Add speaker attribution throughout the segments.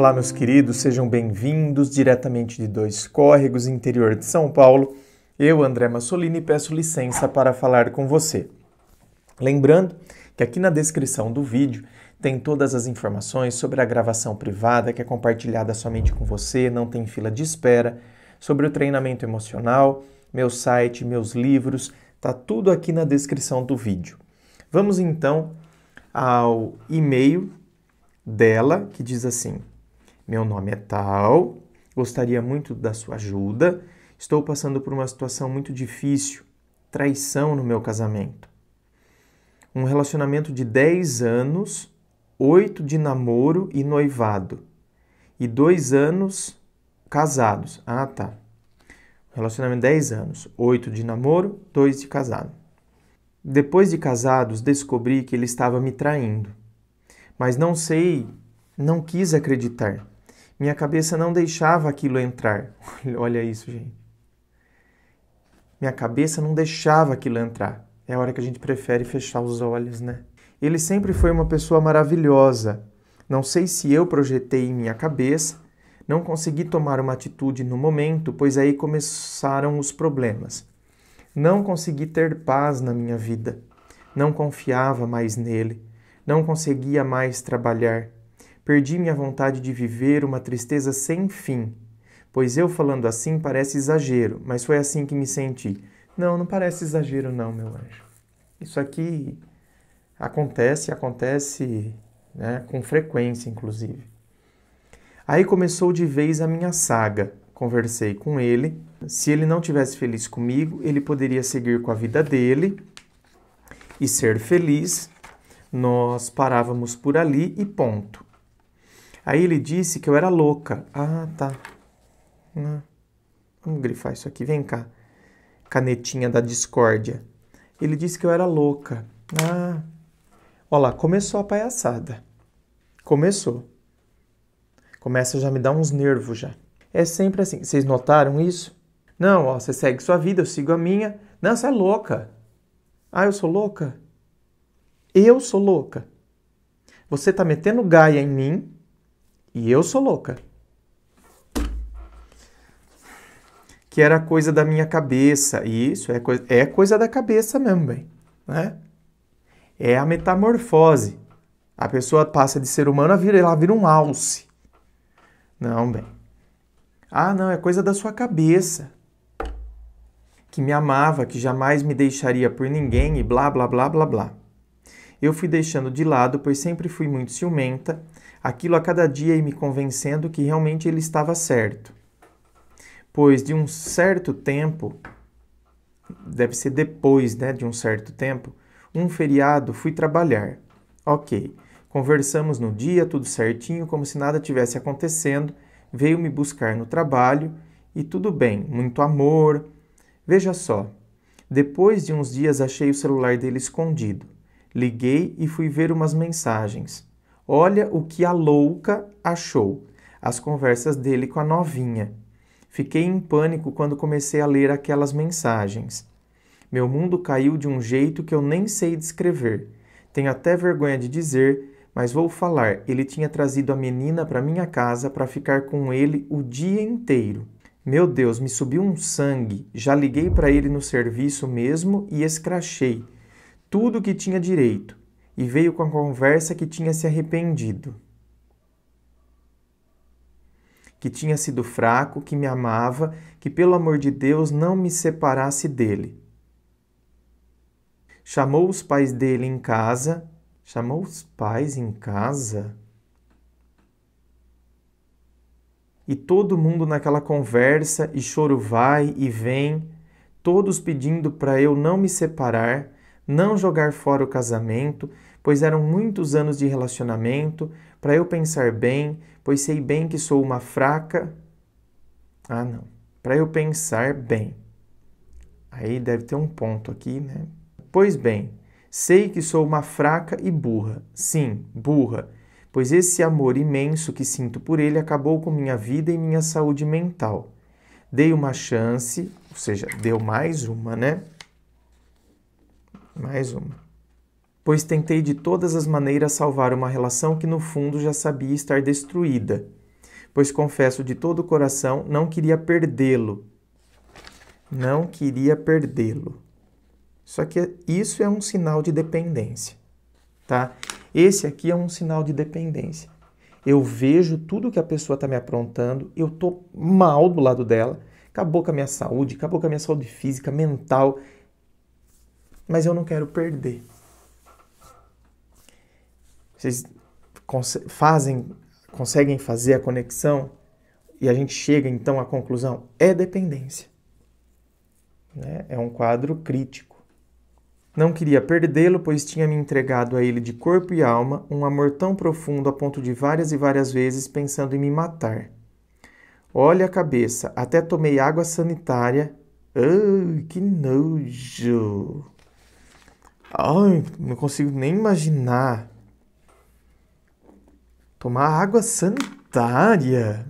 Speaker 1: Olá, meus queridos, sejam bem-vindos diretamente de Dois Córregos, interior de São Paulo. Eu, André Massolini, peço licença para falar com você. Lembrando que aqui na descrição do vídeo tem todas as informações sobre a gravação privada que é compartilhada somente com você, não tem fila de espera, sobre o treinamento emocional, meu site, meus livros, tá tudo aqui na descrição do vídeo. Vamos então ao e-mail dela que diz assim: meu nome é tal, gostaria muito da sua ajuda. Estou passando por uma situação muito difícil, traição no meu casamento. Um relacionamento de 10 anos, 8 de namoro e noivado, e 2 anos casados. Ah, tá. Relacionamento de 10 anos, 8 de namoro, 2 de casado. Depois de casados, descobri que ele estava me traindo, mas não sei, não quis acreditar. Minha cabeça não deixava aquilo entrar. Olha isso, gente. Minha cabeça não deixava aquilo entrar. É a hora que a gente prefere fechar os olhos, né? Ele sempre foi uma pessoa maravilhosa. Não sei se eu projetei em minha cabeça, não consegui tomar uma atitude no momento, pois aí começaram os problemas. Não consegui ter paz na minha vida. Não confiava mais nele. Não conseguia mais trabalhar. Perdi minha vontade de viver uma tristeza sem fim. Pois eu falando assim parece exagero, mas foi assim que me senti. Não, não parece exagero, não, meu anjo. Isso aqui acontece, acontece né, com frequência, inclusive. Aí começou de vez a minha saga. Conversei com ele. Se ele não tivesse feliz comigo, ele poderia seguir com a vida dele e ser feliz. Nós parávamos por ali e ponto. Aí ele disse que eu era louca. Ah, tá. Vamos grifar isso aqui. Vem cá. Canetinha da discórdia. Ele disse que eu era louca. Ah. Olha lá, começou a palhaçada. Começou. Começa a já me dar uns nervos já. É sempre assim. Vocês notaram isso? Não, ó, você segue sua vida, eu sigo a minha. Não, você é louca. Ah, eu sou louca? Eu sou louca. Você tá metendo gaia em mim e eu sou louca. Que era coisa da minha cabeça. E isso é, coisa, é coisa da cabeça mesmo, bem. Né? É a metamorfose. A pessoa passa de ser humano, a vira, ela vira um alce. Não, bem. Ah, não, é coisa da sua cabeça. Que me amava, que jamais me deixaria por ninguém e blá, blá, blá, blá, blá. Eu fui deixando de lado, pois sempre fui muito ciumenta, aquilo a cada dia e me convencendo que realmente ele estava certo. Pois de um certo tempo, deve ser depois né, de um certo tempo, um feriado fui trabalhar. Ok, conversamos no dia, tudo certinho, como se nada tivesse acontecendo, veio me buscar no trabalho e tudo bem, muito amor. Veja só, depois de uns dias achei o celular dele escondido. Liguei e fui ver umas mensagens. Olha o que a louca achou. As conversas dele com a novinha. Fiquei em pânico quando comecei a ler aquelas mensagens. Meu mundo caiu de um jeito que eu nem sei descrever. Tenho até vergonha de dizer, mas vou falar. Ele tinha trazido a menina para minha casa para ficar com ele o dia inteiro. Meu Deus, me subiu um sangue. Já liguei para ele no serviço mesmo e escrachei tudo que tinha direito e veio com a conversa que tinha se arrependido, que tinha sido fraco, que me amava, que pelo amor de Deus não me separasse dele. Chamou os pais dele em casa, chamou os pais em casa. E todo mundo naquela conversa, e choro vai e vem, todos pedindo para eu não me separar, não jogar fora o casamento, pois eram muitos anos de relacionamento, para eu pensar bem, pois sei bem que sou uma fraca. Ah, não. Para eu pensar bem. Aí deve ter um ponto aqui, né? Pois bem, sei que sou uma fraca e burra. Sim, burra, pois esse amor imenso que sinto por ele acabou com minha vida e minha saúde mental. Dei uma chance, ou seja, deu mais uma, né? Mais uma. Pois tentei de todas as maneiras salvar uma relação que no fundo já sabia estar destruída, pois confesso de todo o coração não queria perdê-lo. Não queria perdê-lo. Só que isso é um sinal de dependência, tá? Esse aqui é um sinal de dependência. Eu vejo tudo que a pessoa está me aprontando, eu tô mal do lado dela, acabou com a minha saúde, acabou com a minha saúde física, mental, mas eu não quero perder. Vocês fazem, conseguem fazer a conexão e a gente chega então à conclusão: é dependência. Né? É um quadro crítico. Não queria perdê-lo, pois tinha me entregado a ele de corpo e alma, um amor tão profundo a ponto de várias e várias vezes pensando em me matar. Olha a cabeça, até tomei água sanitária. Ai, que nojo! Ai, não consigo nem imaginar. Tomar água sanitária.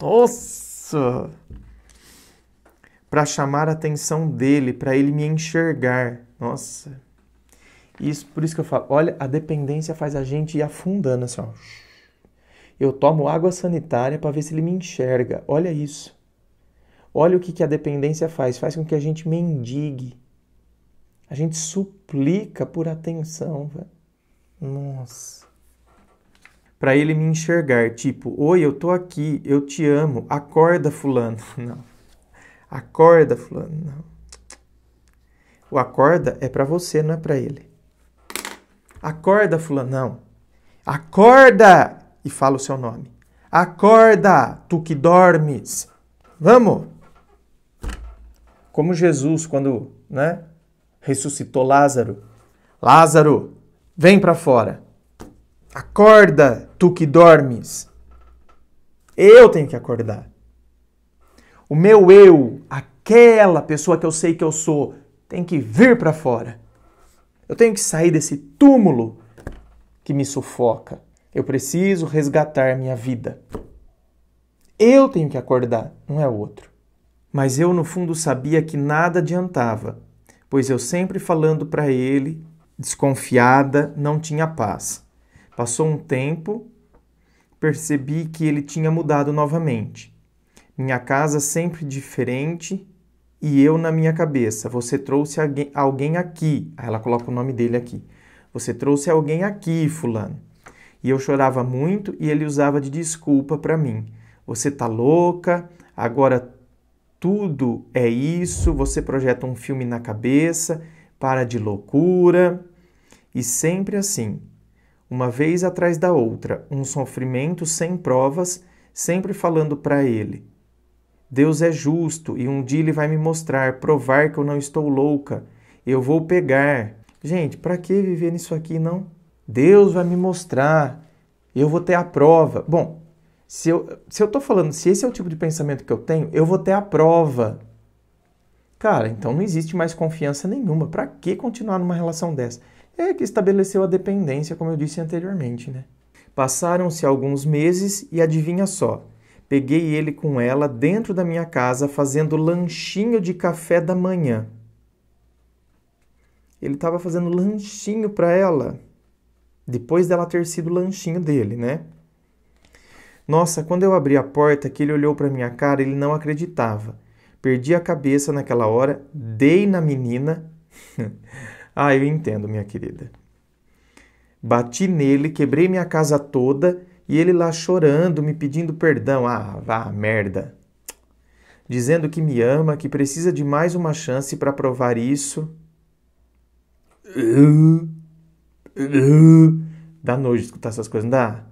Speaker 1: Nossa! Para chamar a atenção dele, para ele me enxergar. Nossa. Isso, por isso que eu falo, olha, a dependência faz a gente ir afundando assim, ó. Eu tomo água sanitária para ver se ele me enxerga. Olha isso. Olha o que, que a dependência faz. Faz com que a gente mendigue a gente suplica por atenção. velho. Nossa. Para ele me enxergar, tipo, oi, eu tô aqui, eu te amo, acorda, fulano. Não. Acorda, fulano. Não. O acorda é para você, não é para ele. Acorda, fulano. Não. Acorda! E fala o seu nome. Acorda, tu que dormes. Vamos! Como Jesus, quando, né? ressuscitou Lázaro. Lázaro, vem para fora. Acorda, tu que dormes. Eu tenho que acordar. O meu eu, aquela pessoa que eu sei que eu sou, tem que vir para fora. Eu tenho que sair desse túmulo que me sufoca. Eu preciso resgatar minha vida. Eu tenho que acordar, não é o outro. Mas eu, no fundo, sabia que nada adiantava pois eu sempre falando para ele, desconfiada, não tinha paz. Passou um tempo, percebi que ele tinha mudado novamente. Minha casa sempre diferente e eu na minha cabeça. Você trouxe alguém aqui. Ela coloca o nome dele aqui. Você trouxe alguém aqui, fulano. E eu chorava muito e ele usava de desculpa para mim. Você tá louca? Agora tudo é isso, você projeta um filme na cabeça, para de loucura. E sempre assim, uma vez atrás da outra, um sofrimento sem provas, sempre falando para ele: Deus é justo e um dia ele vai me mostrar, provar que eu não estou louca, eu vou pegar. Gente, para que viver nisso aqui não? Deus vai me mostrar, eu vou ter a prova. Bom, se eu, se eu tô falando, se esse é o tipo de pensamento que eu tenho, eu vou ter a prova. Cara, então não existe mais confiança nenhuma. Para que continuar numa relação dessa? É que estabeleceu a dependência, como eu disse anteriormente, né? Passaram-se alguns meses e adivinha só, peguei ele com ela dentro da minha casa fazendo lanchinho de café da manhã. Ele estava fazendo lanchinho para ela, depois dela ter sido lanchinho dele, né? Nossa, quando eu abri a porta, que ele olhou para minha cara, ele não acreditava. Perdi a cabeça naquela hora, dei na menina. ah, eu entendo, minha querida. Bati nele, quebrei minha casa toda e ele lá chorando, me pedindo perdão. Ah, vá, merda. Dizendo que me ama, que precisa de mais uma chance para provar isso. Dá nojo de escutar essas coisas, não dá?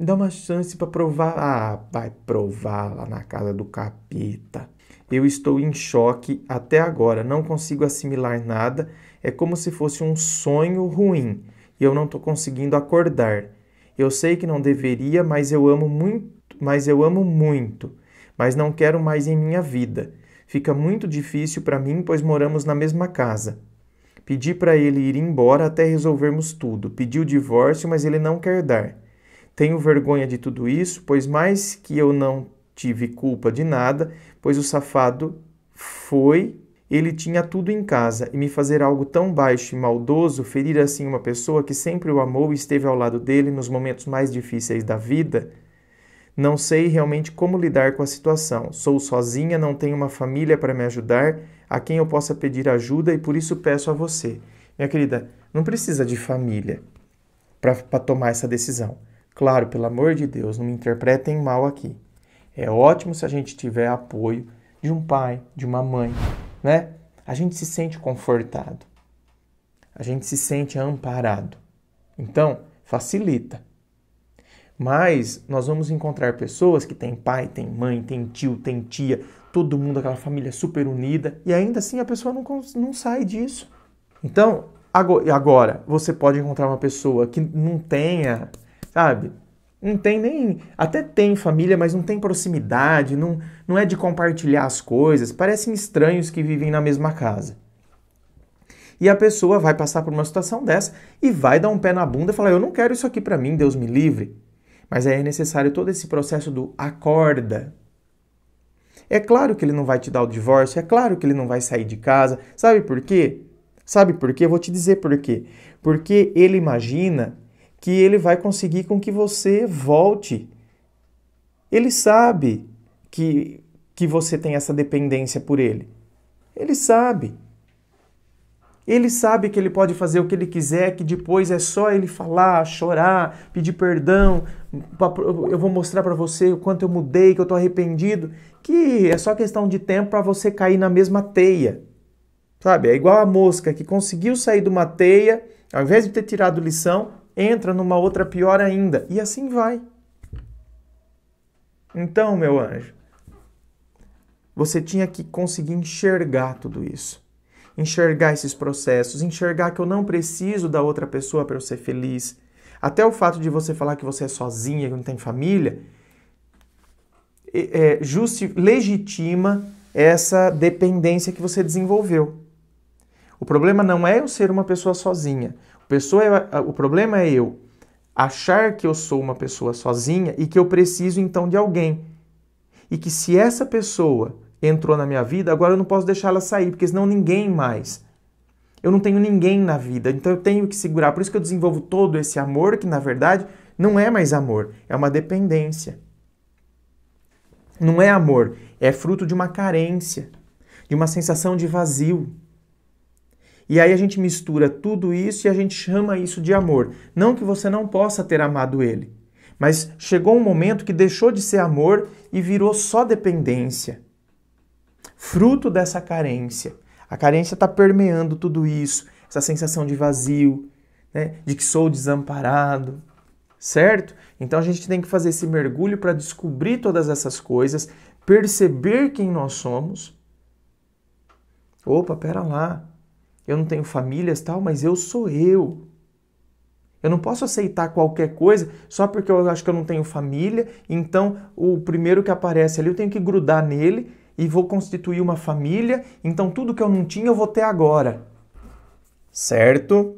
Speaker 1: dá uma chance para provar. Ah, vai provar lá na casa do capeta. Eu estou em choque até agora, não consigo assimilar nada. É como se fosse um sonho ruim e eu não estou conseguindo acordar. Eu sei que não deveria, mas eu amo muito, mas eu amo muito, mas não quero mais em minha vida. Fica muito difícil para mim, pois moramos na mesma casa. Pedi para ele ir embora até resolvermos tudo. Pedi o divórcio, mas ele não quer dar. Tenho vergonha de tudo isso, pois mais que eu não tive culpa de nada, pois o safado foi, ele tinha tudo em casa, e me fazer algo tão baixo e maldoso, ferir assim uma pessoa que sempre o amou e esteve ao lado dele nos momentos mais difíceis da vida, não sei realmente como lidar com a situação. Sou sozinha, não tenho uma família para me ajudar, a quem eu possa pedir ajuda e por isso peço a você. Minha querida, não precisa de família para tomar essa decisão. Claro, pelo amor de Deus, não me interpretem mal aqui. É ótimo se a gente tiver apoio de um pai, de uma mãe, né? A gente se sente confortado. A gente se sente amparado. Então, facilita. Mas nós vamos encontrar pessoas que têm pai, têm mãe, têm tio, têm tia, todo mundo, aquela família super unida, e ainda assim a pessoa não, não sai disso. Então, agora, você pode encontrar uma pessoa que não tenha sabe? Não tem nem. Até tem família, mas não tem proximidade, não, não é de compartilhar as coisas, parecem estranhos que vivem na mesma casa. E a pessoa vai passar por uma situação dessa e vai dar um pé na bunda e falar: Eu não quero isso aqui para mim, Deus me livre. Mas aí é necessário todo esse processo do acorda. É claro que ele não vai te dar o divórcio, é claro que ele não vai sair de casa. Sabe por quê? Sabe por quê? Eu vou te dizer por quê. Porque ele imagina que ele vai conseguir com que você volte. Ele sabe que, que você tem essa dependência por ele. Ele sabe. Ele sabe que ele pode fazer o que ele quiser, que depois é só ele falar, chorar, pedir perdão. Eu vou mostrar para você o quanto eu mudei, que eu tô arrependido. Que é só questão de tempo para você cair na mesma teia. Sabe? É igual a mosca que conseguiu sair de uma teia, ao invés de ter tirado lição, entra numa outra pior ainda. E assim vai. Então, meu anjo, você tinha que conseguir enxergar tudo isso. Enxergar esses processos, enxergar que eu não preciso da outra pessoa para eu ser feliz. Até o fato de você falar que você é sozinha, que não tem família, é, justi legitima essa dependência que você desenvolveu. O problema não é eu ser uma pessoa sozinha. Pessoa é, o problema é eu achar que eu sou uma pessoa sozinha e que eu preciso então de alguém. E que se essa pessoa entrou na minha vida, agora eu não posso deixar ela sair, porque senão ninguém mais. Eu não tenho ninguém na vida, então eu tenho que segurar. Por isso que eu desenvolvo todo esse amor, que na verdade não é mais amor, é uma dependência. Não é amor, é fruto de uma carência, de uma sensação de vazio. E aí a gente mistura tudo isso e a gente chama isso de amor. Não que você não possa ter amado ele, mas chegou um momento que deixou de ser amor e virou só dependência. Fruto dessa carência. A carência está permeando tudo isso, essa sensação de vazio, né? de que sou desamparado, certo? Então a gente tem que fazer esse mergulho para descobrir todas essas coisas, perceber quem nós somos. Opa, pera lá eu não tenho famílias tal, mas eu sou eu. Eu não posso aceitar qualquer coisa só porque eu acho que eu não tenho família, então o primeiro que aparece ali eu tenho que grudar nele e vou constituir uma família, então tudo que eu não tinha eu vou ter agora. Certo?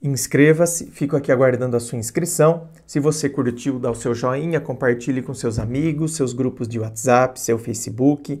Speaker 1: Inscreva-se, fico aqui aguardando a sua inscrição. Se você curtiu, dá o seu joinha, compartilhe com seus amigos, seus grupos de WhatsApp, seu Facebook.